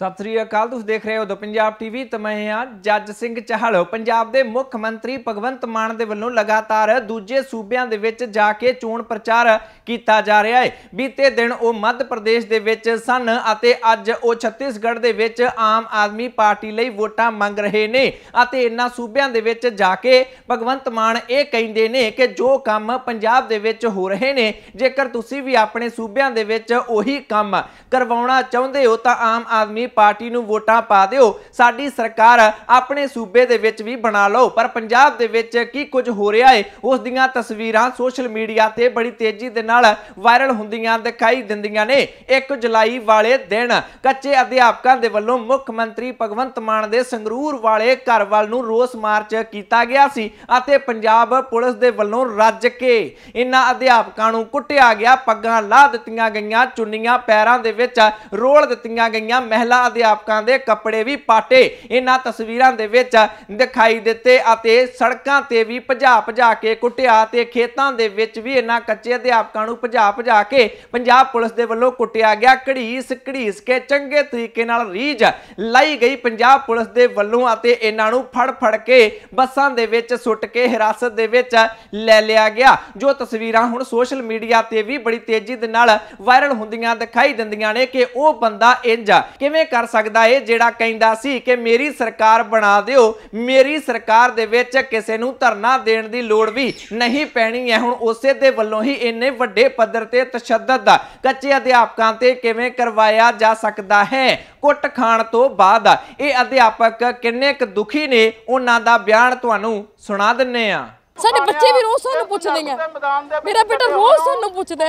ਸਤਿ ਸ੍ਰੀ ਅਕਾਲ ਤੁਸੀਂ ਦੇਖ ਰਹੇ ਹੋ ਦੋ ਪੰਜਾਬ ਟੀਵੀ ਤੇ ਮੈਂ ਹਾਂ ਜੱਜ ਸਿੰਘ ਚਾਹਲ ਪੰਜਾਬ ਦੇ ਮੁੱਖ ਮੰਤਰੀ ਭਗਵੰਤ ਮਾਨ ਦੇ ਵੱਲੋਂ ਲਗਾਤਾਰ ਦੂਜੇ ਸੂਬਿਆਂ ਦੇ ਵਿੱਚ ਜਾ ਕੇ ਚੋਣ ਪ੍ਰਚਾਰ ਕੀਤਾ ਜਾ ਰਿਹਾ ਹੈ ਬੀਤੇ ਦਿਨ ਉਹ ਮੱਧ ਪ੍ਰਦੇਸ਼ ਦੇ ਵਿੱਚ ਸਨ ਅਤੇ ਅੱਜ ਉਹ ਛੱਤੀਸਗੜ੍ਹ ਦੇ ਵਿੱਚ ਆਮ ਆਦਮੀ ਪਾਰਟੀ ਲਈ ਵੋਟਾਂ ਮੰਗ ਰਹੇ ਨੇ ਅਤੇ ਇਨ੍ਹਾਂ ਸੂਬਿਆਂ ਦੇ ਵਿੱਚ ਜਾ ਕੇ ਭਗਵੰਤ ਮਾਨ ਇਹ ਕਹਿੰਦੇ ਨੇ ਕਿ ਜੋ ਕੰਮ ਪੰਜਾਬ ਦੇ ਵਿੱਚ ਹੋ ਰਹੇ ਨੇ ਜੇਕਰ ਤੁਸੀਂ ਵੀ ਆਪਣੇ ਸੂਬਿਆਂ ਦੇ ਵਿੱਚ ਉਹੀ ਕੰਮ ਕਰਵਾਉਣਾ ਚਾਹੁੰਦੇ ਹੋ ਤਾਂ ਆਮ ਆਦਮੀ ਪਾਰਟੀ ਨੂੰ ਵੋਟਾਂ ਪਾ ਦਿਓ ਸਾਡੀ ਸਰਕਾਰ ਆਪਣੇ ਸੂਬੇ ਦੇ ਵਿੱਚ ਵੀ ਬਣਾ ਲਓ ਪਰ ਪੰਜਾਬ ਦੇ ਵਿੱਚ ਕੀ ਕੁਝ ਹੋ ਰਿਹਾ ਏ ਉਸ ਦੀਆਂ ਤਸਵੀਰਾਂ ਸੋਸ਼ਲ ਮੀਡੀਆ ਤੇ ਬੜੀ ਤੇਜ਼ੀ ਦੇ ਨਾਲ ਵਾਇਰਲ ਹੁੰਦੀਆਂ ਦਿਖਾਈ ਦਿੰਦੀਆਂ ਨੇ 1 ਜੁਲਾਈ ਵਾਲੇ ਦਿਨ ਕੱਚੇ ਅਧਿਆਪਕਾਂ ਦੇ ਵੱਲੋਂ ਮੁੱਖ ਮੰਤਰੀ ਭਗਵੰਤ ਮਾਨ ਦੇ ਸੰਗਰੂਰ ਵਾਲੇ ਘਰ ਵੱਲ ਨੂੰ ਰੋਸ ਮਾਰਚ ਕੀਤਾ ਗਿਆ ਸੀ ਅਤੇ ਪੰਜਾਬ ਪੁਲਿਸ ਦੇ ਵੱਲੋਂ ਰੱਜ ਕੇ ਇਨ੍ਹਾਂ ਅਧਿਆਪਕਾਂ ਨੂੰ ਕੁੱਟਿਆ ਗਿਆ ਪੱਗਾਂ ਲਾ ਦਿੱਤੀਆਂ ਗਈਆਂ ਚੁੰਨੀਆਂ ਪੈਰਾਂ ਦੇ ਵਿੱਚ ਰੋਲ ਦਿੱਤੀਆਂ ਗਈਆਂ ਮਹਿਲਾ ਉਹਨਾਂ ਅਧਿਆਪਕਾਂ ਦੇ ਕੱਪੜੇ ਵੀ ਪਾਟੇ ਇਹਨਾਂ ਤਸਵੀਰਾਂ ਦੇ ਵਿੱਚ ਦਿਖਾਈ ਦਿੱਤੇ ਅਤੇ ਸੜਕਾਂ ਤੇ ਵੀ ਭਜਾ ਭਜਾ ਕੇ ਕੁੱਟਿਆ ਤੇ ਖੇਤਾਂ ਦੇ ਵਿੱਚ ਵੀ ਇਹਨਾਂ ਕੱਚੇ ਅਧਿਆਪਕਾਂ ਨੂੰ ਭਜਾ ਭਜਾ ਕੇ ਪੰਜਾਬ ਪੁਲਿਸ ਦੇ ਵੱਲੋਂ ਕੁੱਟਿਆ ਗਿਆ ਘੜੀਸ ਘੜੀਸ ਕੇ ਚੰਗੇ ਤਰੀਕੇ ਨਾਲ ਰੀਜ ਲਈ ਗਈ ਪੰਜਾਬ ਪੁਲਿਸ ਦੇ ਵੱਲੋਂ ਅਤੇ ਇਹਨਾਂ ਨੂੰ ਫੜ ਫੜ ਕੇ ਬੱਸਾਂ ਦੇ ਵਿੱਚ ਸੁੱਟ ਕੇ ਹਿਰਾਸਤ ਦੇ ਵਿੱਚ ਲੈ ਲਿਆ ਗਿਆ ਜੋ ਤਸਵੀਰਾਂ ਹੁਣ ਸੋਸ਼ਲ ਮੀਡੀਆ ਤੇ ਵੀ ਬੜੀ ਤੇਜ਼ੀ ਦੇ ਨਾਲ ਵਾਇਰਲ ਹੁੰਦੀਆਂ ਦਿਖਾਈ ਦਿੰਦੀਆਂ ਨੇ ਕਿ ਉਹ ਬੰਦਾ ਇੰਜ ਕਿਵੇਂ ਕਰ ਸਕਦਾ ਏ ਜਿਹੜਾ ਕਹਿੰਦਾ ਸੀ ਕਿ ਮੇਰੀ ਸਰਕਾਰ ਬਣਾ ਦਿਓ ਮੇਰੀ ਸਰਕਾਰ ਦੇ ਵਿੱਚ ਕਿਸੇ ਨੂੰ ਧਰਨਾ ਦੇਣ ਦੀ ਲੋੜ ਵੀ ਨਹੀਂ ਪੈਣੀ ਹੈ ਹੁਣ ਉਸੇ ਦੇ ਵੱਲੋਂ ਹੀ ਇੰਨੇ ਵੱਡੇ ਪੱਧਰ ਤੇ ਤਸ਼ੱਦਦ ਦਾ ਕੱਚੇ ਅਧਿਆਪਕਾਂ ਤੇ ਕਿਵੇਂ ਕਰਵਾਇਆ ਜਾ ਸਕਦਾ ਹੈ ਕੁੱਟ ਖਾਣ ਤੋਂ ਬਾਅਦ ਇਹ ਅਧਿਆਪਕ ਕਿੰਨੇ ਕੁ ਦੁਖੀ ਨੇ ਉਹਨਾਂ ਦਾ ਬਿਆਨ ਤੁਹਾਨੂੰ ਸੁਣਾ ਦਿੰਨੇ ਆ ਸਾਡੇ ਬੱਚੇ ਵੀ ਰੋਜ਼ ਸਾਨੂੰ ਪੁੱਛਦੇ ਆ ਮੇਰਾ ਬੇਟਾ ਰੋਜ਼ ਸਾਨੂੰ ਪੁੱਛਦਾ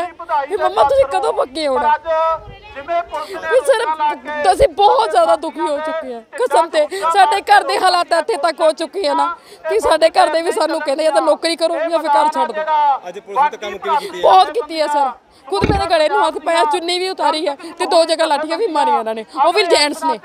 ਕਿ ਮੰਮਾ ਤੁਸੀਂ ਕਦੋਂ ਪੱਕੇ ਹੋਣਾ ਵੀ ਸਰ ਅਸੀਂ ਬਹੁਤ ਜ਼ਿਆਦਾ ਦੁਖੀ ਹੋ ਚੁੱਕੇ ਆ ਕਸਮ ਤੇ ਸਾਡੇ ਘਰ ਦੇ ਹਾਲਾਤ ਇੱਥੇ ਤੱਕ ਹੋ ਚੁੱਕੇ ਆ ਨਾ ਕਿ ਸਾਡੇ ਘਰ ਦੇ ਵੀ ਸਾਨੂੰ ਕਹਿੰਦੇ ਆ ਤਾਂ ਨੌਕਰੀ ਕਰੋ ਜਾਂ ਫਿਰ ਘਰ ਛੱਡ ਦਿਓ ਅੱਜ ਪੁਲਿਸ ਨੇ ਕੰਮ ਕਿਵੇਂ ਕੀਤੀ ਬਹੁਤ ਕੀਤੀ ਆ ਸਰ ਖੁਦ ਮੇਰੇ ਗਲੇ ਨੂੰ ਹੱਥ ਪਾਇਆ ਚੁੰਨੀ ਵੀ ਉਤਾਰੀ ਆ ਤੇ ਦੋ ਜਗ੍ਹਾ ਲਾਠੀਆਂ ਵੀ ਮਾਰੀਆਂ ਇਹਨਾਂ ਨੇ ਉਹ ਵੀ ਜੈਂਟਸ ਨੇ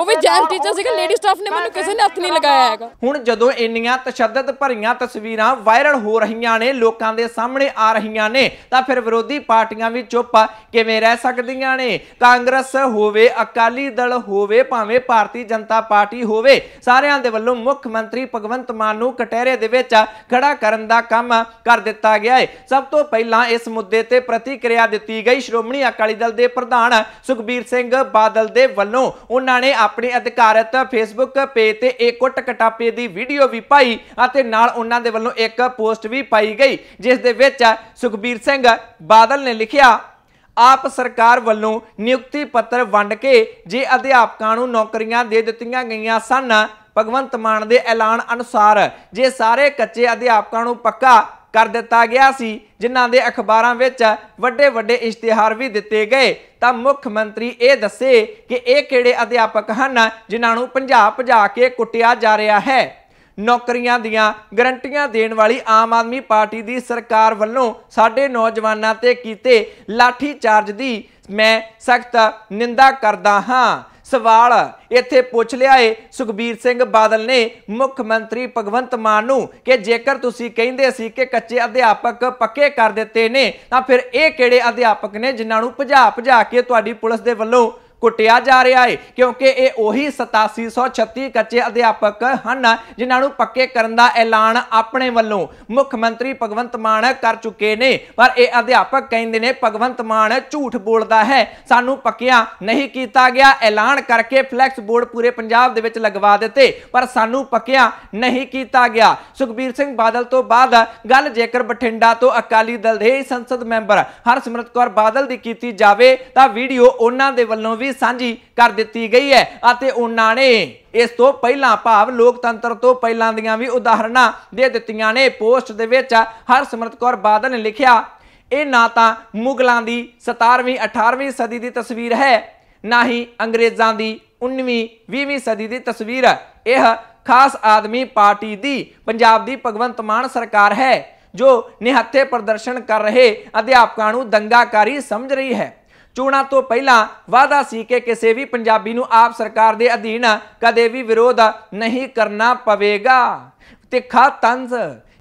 ਉਹ ਵੀ ਜੈਂਟਸ ਟੀਚਰ ਸੀਗਾ ਲੇਡੀ ਸਟਾਫ ਨੇ ਮੈਨੂੰ ਕਿਸੇ ਨੇ ਹੱਥ ਨਹੀਂ ਲਗਾਇਆ ਹੈਗਾ ਹੁਣ ਜਦੋਂ ਇੰਨੀਆਂ ਤਸ਼ੱਦਦ ਭਰੀਆਂ ਤਸਵੀਰਾਂ ਵਾਇਰਲ ਹੋ ਰਹੀਆਂ ਨੇ ਲੋਕਾਂ ਦੇ ਸਾਹਮਣੇ ਆ ਰਹੀਆਂ ਨੇ ਤਾਂ ਫਿਰ ਵਿਰੋਧੀ ਪਾਰਟੀਆਂ ਵੀ ਚੁੱਪ ਕਿਵੇਂ ਰਹਿ ਸਕਦੀਆਂ ਨੇ ਕਾਂਗਰਸ ਹੋਵੇ ਅਕਾਲੀ ਦਲ ਹੋਵੇ ਭਾਵੇਂ ਭਾਰਤੀ ਜਨਤਾ ਪਾਰਟੀ ਹੋਵੇ ਸਾਰਿਆਂ ਦੇ ਵੱਲੋਂ ਮੁੱਖ ਮੰਤਰੀ ਭਗਵੰਤ ਮਾਨ ਨੂੰ ਕਟਹਿਰੇ ਦੇ ਵਿੱਚ ਖੜਾ ਕਰਨ ਦਾ ਕੰਮ ਕਰ ਦਿੱਤਾ ਗਿਆ ਹੈ ਸਭ ਤੋਂ ਪਹਿਲਾਂ ਇਸ ਮੁੱਦੇ ਤੇ ਪ੍ਰਤੀਕਿਰਿਆ ਦਿੱਤੀ ਗਈ ਸ਼੍ਰੋਮਣੀ ਅਕਾਲੀ ਦਲ ਦੇ ਪ੍ਰਧਾਨ ਸੁਖਬੀਰ ਸਿੰਘ ਬਾਦਲ ਦੇ ਵੱਲੋਂ ਉਹਨਾਂ ਨੇ ਆਪਣੇ ਅਧਿਕਾਰਤ ਫੇਸਬੁੱਕ ਪੇਜ ਤੇ ਇੱਕ ਕਟਾਪੇ ਦੀ ਵੀਡੀਓ ਵੀ ਪਾਈ ਅਤੇ ਨਾਲ ਉਹਨਾਂ ਦੇ ਵੱਲੋਂ ਇੱਕ ਪੋਸਟ ਵੀ ਪਾਈ ਗਈ ਜਿਸ ਦੇ ਵਿੱਚ ਸੁਖਬੀਰ ਸਿੰਘ ਬਾਦਲ ਨੇ ਲਿਖਿਆ ਆਪ ਸਰਕਾਰ ਵੱਲੋਂ ਨਿਯੁਕਤੀ ਪੱਤਰ ਵੰਡ ਕੇ ਜੇ ਅਧਿਆਪਕਾਂ ਨੂੰ ਨੌਕਰੀਆਂ ਦੇ ਦਿੱਤੀਆਂ ਗਈਆਂ ਸਨ ਭਗਵੰਤ ਮਾਨ ਦੇ ਐਲਾਨ ਅਨੁਸਾਰ ਜੇ ਸਾਰੇ ਕੱਚੇ ਅਧਿਆਪਕਾਂ ਨੂੰ ਪੱਕਾ ਕਰ ਦਿੱਤਾ ਗਿਆ ਸੀ ਜਿਨ੍ਹਾਂ ਦੇ ਅਖਬਾਰਾਂ ਵਿੱਚ ਵੱਡੇ ਵੱਡੇ ਇਸ਼ਤਿਹਾਰ ਵੀ ਦਿੱਤੇ ਗਏ ਤਾਂ ਮੁੱਖ ਮੰਤਰੀ ਇਹ ਦੱਸੇ ਕਿ ਇਹ ਕਿਹੜੇ ਅਧਿਆਪਕ ਹਨ ਜਿਨ੍ਹਾਂ ਨੂੰ ਪੰਜਾਬ ਭਜਾ ਕੇ ਕੁੱਟਿਆ ਜਾ ਰਿਹਾ ਹੈ ਨੌਕਰੀਆਂ ਦੀਆਂ ਗਰੰਟੀਆਂ ਦੇਣ ਵਾਲੀ ਆਮ ਆਦਮੀ ਪਾਰਟੀ ਦੀ ਸਰਕਾਰ ਵੱਲੋਂ ਸਾਡੇ ਨੌਜਵਾਨਾਂ ਤੇ ਕੀਤੇ ਲਾਠੀ ਚਾਰਜ ਦੀ ਮੈਂ ਸਖਤ ਨਿੰਦਾ ਕਰਦਾ ਹਾਂ ਸਵਾਲ ਇੱਥੇ ਪੁੱਛ ਲਿਆ ਏ ਸੁਖਬੀਰ ਸਿੰਘ ਬਾਦਲ ਨੇ ਮੁੱਖ ਮੰਤਰੀ ਭਗਵੰਤ ਮਾਨ ਨੂੰ ਕਿ ਜੇਕਰ ਤੁਸੀਂ ਕਹਿੰਦੇ ਸੀ ਕਿ ਕੱਚੇ ਅਧਿਆਪਕ ਪੱਕੇ ਕਰ ਦਿੱਤੇ ਨੇ ਤਾਂ ਫਿਰ ਇਹ ਕਿਹੜੇ ਅਧਿਆਪਕ ਨੇ ਜਿਨ੍ਹਾਂ ਨੂੰ ਭਜਾ ਭਜਾ ਕੇ ਤੁਹਾਡੀ ਪੁਲਿਸ ਦੇ ਵੱਲੋਂ ਕੁੱਟਿਆ ਜਾ ਰਿਹਾ ਹੈ ਕਿਉਂਕਿ ਇਹ ਉਹੀ 8736 ਕੱਚੇ ਅਧਿਆਪਕ ਹਨ ਜਿਨ੍ਹਾਂ ਨੂੰ ਪੱਕੇ ਕਰਨ ਦਾ ਐਲਾਨ ਆਪਣੇ ਵੱਲੋਂ ਮੁੱਖ ਮੰਤਰੀ ਭਗਵੰਤ ਮਾਨ ਕਰ ਚੁੱਕੇ ਨੇ ਪਰ ਇਹ ਅਧਿਆਪਕ ਕਹਿੰਦੇ ਨੇ ਭਗਵੰਤ ਮਾਨ ਝੂਠ ਬੋਲਦਾ ਹੈ ਸਾਨੂੰ ਪੱਕਿਆ ਨਹੀਂ ਕੀਤਾ ਗਿਆ ਐਲਾਨ ਕਰਕੇ ਫਲੈਕਸ ਬੋਰਡ ਪੂਰੇ ਪੰਜਾਬ ਦੇ ਵਿੱਚ ਲਗਵਾ ਦਿੱਤੇ ਪਰ ਸਾਨੂੰ ਪੱਕਿਆ ਨਹੀਂ ਕੀਤਾ ਗਿਆ ਸੁਖਬੀਰ ਸਿੰਘ ਬਾਦਲ ਤੋਂ ਬਾਅਦ ਗੱਲ ਜੇਕਰ ਬਠਿੰਡਾ ਤੋਂ ਅਕਾਲੀ ਦਲ ਦੇ ਸੰਸਦ ਮੈਂਬਰ ਹਰਸਿਮਰਤ ਕੌਰ ਬਾਦਲ ਦੀ ਕੀਤੀ ਜਾਵੇ ਤਾਂ ਵੀਡੀਓ ਉਹਨਾਂ ਦੇ ਵੱਲੋਂ ਵੀ ਵੀ ਸਾਂਝੀ ਕਰ ਦਿੱਤੀ ਗਈ ਹੈ ਅਤੇ ਉਹਨਾਂ ਨੇ ਇਸ ਤੋਂ ਪਹਿਲਾਂ ਭਾਵ ਲੋਕਤੰਤਰ ਤੋਂ ਪਹਿਲਾਂ ਦੀਆਂ ਵੀ ਉਦਾਹਰਨਾਂ ਦੇ ਦਿੱਤੀਆਂ ਨੇ ਪੋਸਟ ਦੇ ਵਿੱਚ ਹਰਸਿਮਰਤ ਕੌਰ ਬਾਦਲ ਨੇ ਲਿਖਿਆ ਇਹ ਨਾ ਤਾਂ ਮੁਗਲਾਂ ਦੀ 17ਵੀਂ 18ਵੀਂ ਸਦੀ ਦੀ ਤਸਵੀਰ ਹੈ ਨਾ ਹੀ ਅੰਗਰੇਜ਼ਾਂ ਦੀ 19ਵੀਂ 20ਵੀਂ ਸਦੀ ਦੀ ਤਸਵੀਰ ਇਹ ਖਾਸ ਆਦਮੀ ਪਾਰਟੀ ਦੀ ਪੰਜਾਬ ਦੀ ਭਗਵੰਤ ਮਾਨ ਸਰਕਾਰ ਹੈ ਜੋ ਨਿਹੱਥੇ ਪ੍ਰਦਰਸ਼ਨ ਕਰ ਰਹੇ ਅਧਿਆਪਕਾਂ ਨੂੰ ਦੰਗਾਕਾਰੀ ਸਮਝ ਰਹੀ ਹੈ ਚੋਣਾਂ ਤੋਂ ਪਹਿਲਾਂ ਵਾਅਦਾ ਸੀ ਕਿ ਕਿਸੇ ਵੀ ਪੰਜਾਬੀ ਨੂੰ ਆਪ ਸਰਕਾਰ ਦੇ ਅਧੀਨ ਕਦੇ ਵੀ ਵਿਰੋਧ ਨਹੀਂ ਕਰਨਾ ਪਵੇਗਾ ਤਿੱਖਾ ਤੰਜ਼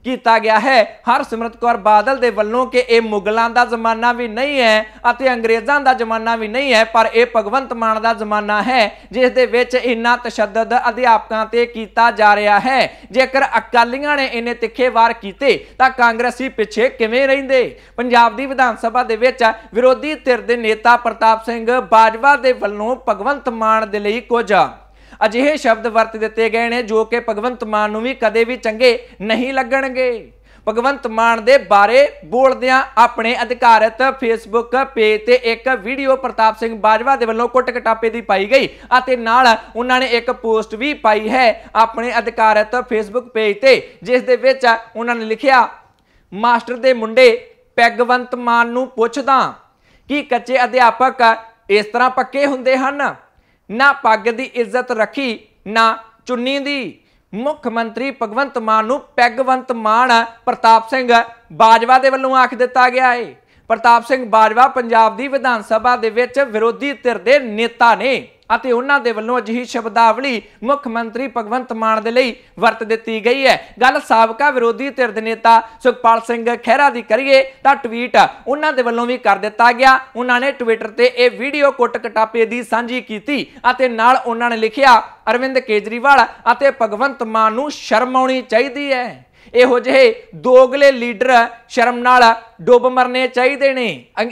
ਕੀਤਾ ਗਿਆ ਹੈ ਹਰ ਸਿਮਰਤ ਕੌਰ ਬਾਦਲ ਦੇ ਵੱਲੋਂ ਕਿ ਇਹ ਮੁਗਲਾਂ ਦਾ ਜ਼ਮਾਨਾ ਵੀ ਨਹੀਂ ਹੈ ਅਤੇ ਅੰਗਰੇਜ਼ਾਂ ਦਾ ਜ਼ਮਾਨਾ ਵੀ ਨਹੀਂ ਹੈ ਪਰ ਇਹ ਭਗਵੰਤ ਮਾਨ ਦਾ ਜ਼ਮਾਨਾ ਹੈ ਜਿਸ ਦੇ ਵਿੱਚ ਇੰਨਾ ਤਸ਼ੱਦਦ ਅਧਿਆਪਕਾਂ ਤੇ ਕੀਤਾ ਜਾ ਰਿਹਾ ਹੈ ਜੇਕਰ ਅਕਾਲੀਆਂ ਨੇ ਇਹਨੇ ਤਿੱਖੇ ਵਾਰ ਕੀਤੇ ਤਾਂ ਕਾਂਗਰਸੀ ਪਿੱਛੇ ਕਿਵੇਂ ਰਹਿੰਦੇ ਪੰਜਾਬ ਦੀ ਵਿਧਾਨ ਸਭਾ ਦੇ ਵਿੱਚ ਵਿਰੋਧੀ ਧਿਰ ਦੇ ਨੇਤਾ ਪ੍ਰਤਾਪ ਸਿੰਘ ਬਾਜਵਾ ਦੇ ਵੱਲੋਂ ਭਗਵੰਤ ਮਾਨ ਦੇ ਲਈ ਕੁਝ ਅਜਿਹੇ ਸ਼ਬਦ ਵਰਤ ਦਿੱਤੇ ਗਏ ਨੇ ਜੋ ਕਿ ਭਗਵੰਤ ਮਾਨ ਨੂੰ ਵੀ ਕਦੇ ਵੀ ਚੰਗੇ ਨਹੀਂ ਲੱਗਣਗੇ ਭਗਵੰਤ ਮਾਨ ਦੇ ਬਾਰੇ ਬੋਲਦਿਆਂ ਆਪਣੇ ਅਧਿਕਾਰਤ ਫੇਸਬੁੱਕ ਪੇਜ ਤੇ ਇੱਕ ਵੀਡੀਓ ਪ੍ਰਤਾਪ ਸਿੰਘ ਬਾਜਵਾ ਦੇ ਵੱਲੋਂ ਕੁੱਟ ਕਟਾਪੇ ਦੀ ਪਾਈ ਗਈ ਅਤੇ ਨਾਲ ਉਹਨਾਂ ਨੇ ਇੱਕ ਪੋਸਟ ਵੀ ਪਾਈ ਹੈ ਆਪਣੇ ਅਧਿਕਾਰਤ ਫੇਸਬੁੱਕ ਪੇਜ ਤੇ ਜਿਸ ਦੇ ਵਿੱਚ ਉਹਨਾਂ ਨੇ ਲਿਖਿਆ ਮਾਸਟਰ ਦੇ ਮੁੰਡੇ ਪੈਗਵੰਤ ਮਾਨ ਨੂੰ ਪੁੱਛਦਾ ਕਿ ਕੱਚੇ ਅਧਿਆਪਕ ਇਸ ਤਰ੍ਹਾਂ ਪੱਕੇ ਹੁੰਦੇ ਹਨ ਨਾ ਪੱਗ ਦੀ ਇੱਜ਼ਤ ਰੱਖੀ ਨਾ ਚੁੰਨੀ ਦੀ ਮੁੱਖ ਮੰਤਰੀ ਭਗਵੰਤ ਮਾਨ ਨੂੰ ਪੈਗਵੰਤ ਮਾਨ ਪ੍ਰਤਾਪ ਸਿੰਘ ਬਾਜਵਾ ਦੇ ਵੱਲੋਂ ਆਖ ਦਿੱਤਾ ਗਿਆ ਹੈ ਪ੍ਰਤਾਪ ਸਿੰਘ ਬਾਜਵਾ ਪੰਜਾਬ ਦੀ ਵਿਧਾਨ ਸਭਾ ਦੇ ਵਿੱਚ ਵਿਰੋਧੀ ਧਿਰ ਦੇ ਨੇਤਾ ਨੇ ਅਤੇ ਉਹਨਾਂ ਦੇ ਵੱਲੋਂ ਅਜਿਹੀ ਸ਼ਬਦਾਵਲੀ ਮੁੱਖ ਮੰਤਰੀ ਭਗਵੰਤ ਮਾਨ ਦੇ ਲਈ ਵਰਤ ਦਿੱਤੀ ਗਈ ਹੈ ਗੱਲ ਸਾਬਕਾ ਵਿਰੋਧੀ ਧਿਰ ਦੇ ਨੇਤਾ ਸੁਖਪਾਲ ਸਿੰਘ ਖਹਿਰਾ ਦੀ ਕਰੀਏ ਤਾਂ ਟਵੀਟ ਉਹਨਾਂ ਦੇ ਵੱਲੋਂ ਵੀ ਕਰ ਦਿੱਤਾ ਗਿਆ ਉਹਨਾਂ ਨੇ ਟਵਿੱਟਰ ਤੇ ਇਹ ਵੀਡੀਓ ਕੁੱਟ ਕਟਾਪੇ ਦੀ ਸਾਂਝੀ ਕੀਤੀ ਅਤੇ ਨਾਲ ਉਹਨਾਂ ਨੇ ਲਿਖਿਆ ਅਰਵਿੰਦ ਕੇਜਰੀਵਾਲ ਅਤੇ ਭਗਵੰਤ ਮਾਨ ਨੂੰ ਸ਼ਰਮ ਆਉਣੀ ਚਾਹੀਦੀ ਹੈ ਇਹੋ ਜਿਹੇ ਦੋਗਲੇ ਲੀਡਰ ਸ਼ਰਮ ਨਾਲ ਡੁੱਬ ਮਰਨੇ ਚਾਹੀਦੇ ਨੇ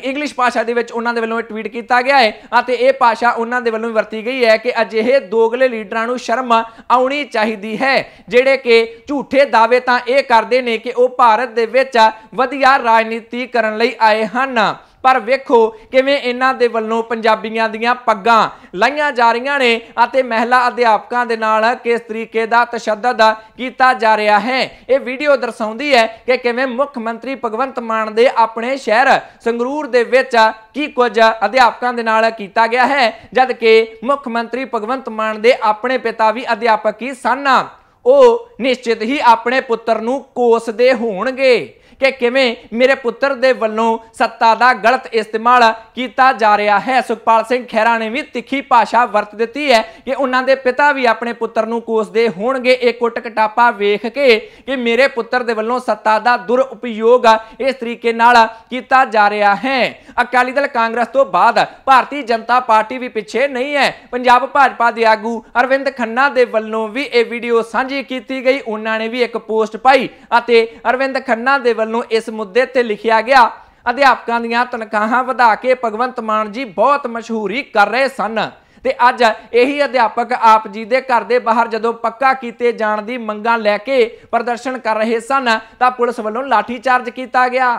ਇੰਗਲਿਸ਼ ਭਾਸ਼ਾ ਦੇ ਵਿੱਚ ਉਹਨਾਂ ਦੇ ਵੱਲੋਂ ਇਹ ਟਵੀਟ ਕੀਤਾ ਗਿਆ ਹੈ ਅਤੇ ਇਹ ਭਾਸ਼ਾ ਉਹਨਾਂ ਦੇ ਵੱਲੋਂ ਵਰਤੀ ਗਈ ਹੈ ਕਿ ਅਜਿਹੇ ਦੋਗਲੇ ਲੀਡਰਾਂ ਨੂੰ ਸ਼ਰਮ ਆਉਣੀ ਚਾਹੀਦੀ ਹੈ ਜਿਹੜੇ ਕਿ ਝੂਠੇ ਦਾਅਵੇ ਤਾਂ ਇਹ ਕਰਦੇ ਨੇ ਕਿ ਉਹ ਭਾਰਤ ਦੇ ਵਿੱਚ ਵਧੀਆ ਰਾਜਨੀਤੀ ਕਰਨ ਲਈ ਆਏ ਹਨ ਪਰ ਵੇਖੋ ਕਿਵੇਂ ਇਹਨਾਂ ਦੇ ਵੱਲੋਂ ਪੰਜਾਬੀਆਂ ਦੀਆਂ ਪੱਗਾਂ ਲਾਈਆਂ ਜਾ ਰਹੀਆਂ ਨੇ ਅਤੇ ਮਹਿਲਾ ਅਧਿਆਪਕਾਂ ਦੇ ਨਾਲ ਕਿਸ ਤਰੀਕੇ ਦਾ ਤਸ਼ੱਦਦ ਕੀਤਾ ਜਾ ਰਿਹਾ ਹੈ ਇਹ ਵੀਡੀਓ ਦਰਸਾਉਂਦੀ ਹੈ ਕਿ ਕਿਵੇਂ ਮੁੱਖ ਮੰਤਰੀ ਭਗਵੰਤ ਮਾਨ ਦੇ ਆਪਣੇ ਸ਼ਹਿਰ ਸੰਗਰੂਰ ਦੇ ਵਿੱਚ ਕੀ ਕੁਝ ਅਧਿਆਪਕਾਂ ਦੇ ਨਾਲ ਕੀਤਾ ਗਿਆ ਹੈ ਜਦ ਕਿ ਮੁੱਖ ਮੰਤਰੀ ਭਗਵੰਤ ਮਾਨ ਦੇ ਆਪਣੇ ਪਿਤਾ ਵੀ ਅਧਿਆਪਕ ਹੀ ਸਨ ਉਹ ਨਿਸ਼ਚਿਤ ਹੀ ਆਪਣੇ ਪੁੱਤਰ ਨੂੰ ਕੋਸਦੇ ਹੋਣਗੇ ਕਿ ਕਿਵੇਂ ਮੇਰੇ ਪੁੱਤਰ ਦੇ ਵੱਲੋਂ ਸੱਤਾ ਦਾ ਗਲਤ ਇਸਤੇਮਾਲ ਕੀਤਾ ਜਾ ਰਿਹਾ ਹੈ ਸੁਖਪਾਲ ਸਿੰਘ ਖਹਿਰਾ ਨੇ ਵੀ ਤਿੱਖੀ ਭਾਸ਼ਾ ਵਰਤ ਦਿੱਤੀ ਹੈ ਕਿ ਉਹਨਾਂ ਦੇ ਪਿਤਾ ਵੀ ਆਪਣੇ ਪੁੱਤਰ ਨੂੰ ਕੋਸਦੇ ਹੋਣਗੇ ਇਹ ਕੁੱਟ ਕਟਾਪਾ ਵੇਖ ਕੇ ਕਿ ਮੇਰੇ ਪੁੱਤਰ ਦੇ ਵੱਲੋਂ ਸੱਤਾ ਦਾ ਦੁਰਉਪਯੋਗ ਇਸ ਤਰੀਕੇ ਨਾਲ ਕੀਤਾ ਜਾ ਰਿਹਾ ਹੈ ਅਕਾਲੀ ਦਲ ਕਾਂਗਰਸ ਤੋਂ ਬਾਅਦ ਭਾਰਤੀ ਜਨਤਾ ਪਾਰਟੀ ਵੀ ਪਿੱਛੇ ਨਹੀਂ ਹੈ ਪੰਜਾਬ ਭਾਜਪਾ ਦੇ ਆਗੂ ਅਰਵਿੰਦ ਖੰਨਾ ਦੇ ਵੱਲੋਂ ਵੀ ਇਹ ਵੀਡੀਓ ਸਾਂਝੀ ਕੀਤੀ ਗਈ ਉਹਨਾਂ ਨੇ ਵੀ ਇੱਕ ਪੋਸਟ ਪਾਈ ਅਤੇ ਅਰਵਿੰਦ ਖੰਨਾ ਦੇ ਵੱਲੋਂ ਇਸ ਮੁੱਦੇ ਤੇ ਲਿਖਿਆ ਗਿਆ ਅਧਿਆਪਕਾਂ ਦੀਆਂ ਤਨਖਾਹਾਂ ਵਧਾ ਕੇ ਭਗਵੰਤ ਮਾਨ ਜੀ ਬਹੁਤ ਮਸ਼ਹੂਰੀ ਕਰ ਰਹੇ ਸਨ ਤੇ ਅੱਜ ਇਹੀ ਅਧਿਆਪਕ ਆਪ ਜੀ ਦੇ ਘਰ ਦੇ ਬਾਹਰ ਜਦੋਂ ਪੱਕਾ ਕੀਤੇ ਜਾਣ ਦੀ ਮੰਗਾਂ ਲੈ ਕੇ ਪ੍ਰਦਰਸ਼ਨ ਕਰ ਰਹੇ ਸਨ ਤਾਂ ਪੁਲਿਸ ਵੱਲੋਂ ਚਾਰਜ ਕੀਤਾ ਗਿਆ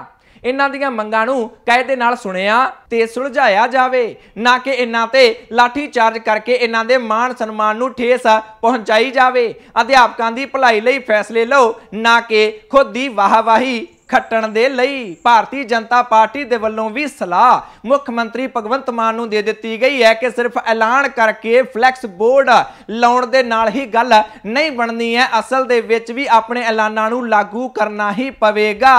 ਇਹਨਾਂ ਦੀਆਂ ਮੰਗਾਂ ਨੂੰ ਕਾਇਦੇ ਨਾਲ ਸੁਣਿਆ ਤੇ ਸੁਲਝਾਇਆ ਜਾਵੇ ਨਾ ਕਿ ਇਹਨਾਂ ਤੇ ਲਾਠੀ ਚਾਰਜ ਕਰਕੇ ਇਹਨਾਂ ਦੇ ਮਾਨ ਸਨਮਾਨ ਨੂੰ ਠੇਸ ਪਹੁੰਚਾਈ ਜਾਵੇ ਅਧਿਆਪਕਾਂ ਦੀ ਭਲਾਈ ਲਈ ਫੈਸਲੇ ਲਓ ਨਾ ਕਿ ਖੁਦ ਦੀ ਵਾਹਵਾਹੀ ਖੱਟਣ ਦੇ ਲਈ ਭਾਰਤੀ ਜਨਤਾ ਪਾਰਟੀ ਦੇ ਵੱਲੋਂ ਵੀ ਸਲਾਹ ਮੁੱਖ ਮੰਤਰੀ ਭਗਵੰਤ ਮਾਨ ਨੂੰ ਦੇ ਦਿੱਤੀ ਗਈ ਹੈ ਕਿ ਸਿਰਫ ਐਲਾਨ ਕਰਕੇ ਫਲੈਕਸ ਬੋਰਡ ਲਾਉਣ ਦੇ ਨਾਲ ਹੀ ਗੱਲ ਨਹੀਂ ਬਣਨੀ ਹੈ ਅਸਲ ਦੇ ਵਿੱਚ ਵੀ ਆਪਣੇ ਐਲਾਨਾਂ ਨੂੰ ਲਾਗੂ ਕਰਨਾ ਹੀ ਪਵੇਗਾ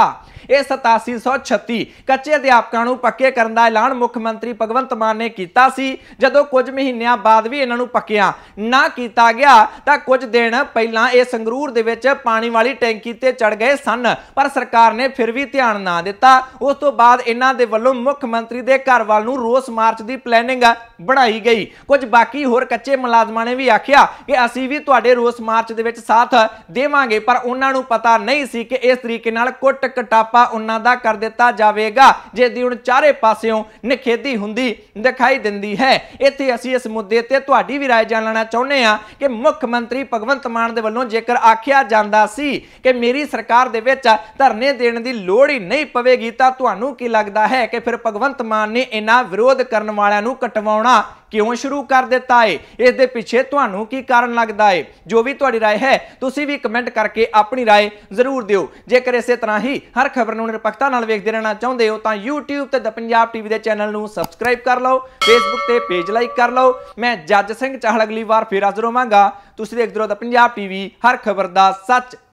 ਇਹ 8736 ਕੱਚੇ ਅਧਿਆਪਕਾਂ ਨੂੰ ਪੱਕੇ ਕਰਨ ਦਾ ਐਲਾਨ ਮੁੱਖ ਮੰਤਰੀ ਭਗਵੰਤ ਮਾਨ ਨੇ ਕੀਤਾ ਸੀ ਜਦੋਂ ਕੁਝ ਮਹੀਨਿਆਂ ਬਾਅਦ ਵੀ ਇਹਨਾਂ ਨੂੰ ਪੱਕਿਆ ਨਾ ਕੀਤਾ ਗਿਆ ਤਾਂ ਕੁਝ ਦਿਨ ਪਹਿਲਾਂ ਇਹ ਸੰਗਰੂਰ ਦੇ ਵਿੱਚ ਪਾਣੀ ਵਾਲੀ ਟੈਂਕੀ ਤੇ ਚੜ ਗਏ ਸਨ ਪਰ ਸਰਕਾਰ ਨੇ ਫਿਰ ਵੀ ਧਿਆਨ ਨਾ ਦਿੱਤਾ ਉਸ ਤੋਂ ਬਾਅਦ ਇਹਨਾਂ ਦੇ ਵੱਲੋਂ ਮੁੱਖ ਮੰਤਰੀ ਦੇ ਘਰ ਵੱਲ ਨੂੰ ਰੋਸ ਮਾਰਚ ਦੀ ਪਲੈਨਿੰਗ ਬਣਾਈ ਗਈ ਕੁਝ ਬਾਕੀ ਹੋਰ ਕੱਚੇ ਮੁਲਾਜ਼ਮਾਂ ਨੇ ਵੀ ਆਖਿਆ ਕਿ ਅਸੀਂ ਵੀ ਤੁਹਾਡੇ ਰੋਸ ਮਾਰਚ ਦੇ ਵਿੱਚ ਸਾਥ ਦੇਵਾਂਗੇ ਪਰ ਉਹਨਾਂ ਨੂੰ ਪਤਾ ਨਹੀਂ ਸੀ ਕਿ ਇਸ ਤਰੀਕੇ ਨਾਲ ਕੁੱਟ ਕਟਾਪ ਆਪਾਂ ਉਹਨਾਂ ਦਾ ਕਰ ਦਿੱਤਾ ਜਾਵੇਗਾ ਜੇ ਦੀ ਹੁਣ ਚਾਰੇ ਪਾਸਿਓਂ ਨਿਖੇਦੀ ਹੁੰਦੀ ਦਿਖਾਈ ਦਿੰਦੀ ਹੈ ਇੱਥੇ ਅਸੀਂ ਇਸ ਮੁੱਦੇ ਤੇ ਤੁਹਾਡੀ ਵੀ رائے ਜਾਣ ਲੈਣਾ ਚਾਹੁੰਦੇ ਆ ਕਿ ਮੁੱਖ ਮੰਤਰੀ ਭਗਵੰਤ ਮਾਨ ਦੇ ਵੱਲੋਂ ਜੇਕਰ ਆਖਿਆ ਜਾਂਦਾ ਸੀ ਕਿ ਮੇਰੀ ਸਰਕਾਰ ਦੇ ਵਿੱਚ ਧਰਨੇ ਦੇਣ ਦੀ ਲੋੜ ਹੀ ਨਹੀਂ ਪਵੇਗੀ ਤਾਂ ਤੁਹਾਨੂੰ ਕੀ ਲੱਗਦਾ ਹੈ ਕਿ ਫਿਰ ਭਗਵੰਤ ਮਾਨ ਨੇ ਇਹਨਾਂ ਵਿਰੋਧ ਕਰਨ ਵਾਲਿਆਂ ਨੂੰ ਕਟਵਾਉਣਾ ਕਿਉਂ ਸ਼ੁਰੂ ਕਰ ਦਿੱਤਾ ਏ ਇਸ ਦੇ ਪਿੱਛੇ ਤੁਹਾਨੂੰ ਕੀ ਕਾਰਨ ਲੱਗਦਾ ਏ ਜੋ ਵੀ ਤੁਹਾਡੀ رائے ਹੈ ਤੁਸੀਂ ਵੀ ਕਮੈਂਟ ਕਰਕੇ ਆਪਣੀ رائے ਜ਼ਰੂਰ ਦਿਓ ਜੇਕਰ ਇਸੇ ਤਰ੍ਹਾਂ ਹੀ ਹਰ ਖਬਰ ਨੂੰ ਨਿਰਪੱਖਤਾ ਨਾਲ ਵੇਖਦੇ ਰਹਿਣਾ ਚਾਹੁੰਦੇ ਹੋ ਤਾਂ YouTube ਤੇ ਦ ਪੰਜਾਬ ਟੀਵੀ ਦੇ ਚੈਨਲ ਨੂੰ ਸਬਸਕ੍ਰਾਈਬ ਕਰ ਲਓ Facebook ਤੇ ਪੇਜ ਲਾਈਕ ਕਰ ਲਓ ਮੈਂ ਜੱਜ ਸਿੰਘ ਚਾਹਲ ਅਗਲੀ ਵਾਰ ਫੇਰ ਹਾਜ਼ਰ ਹੋਵਾਂਗਾ ਤੁਸੀਂ ਦੇਖਦੇ ਰਹੋ ਦ ਪੰਜਾਬ ਟੀਵੀ ਹਰ ਖਬਰ ਦਾ ਸੱਚ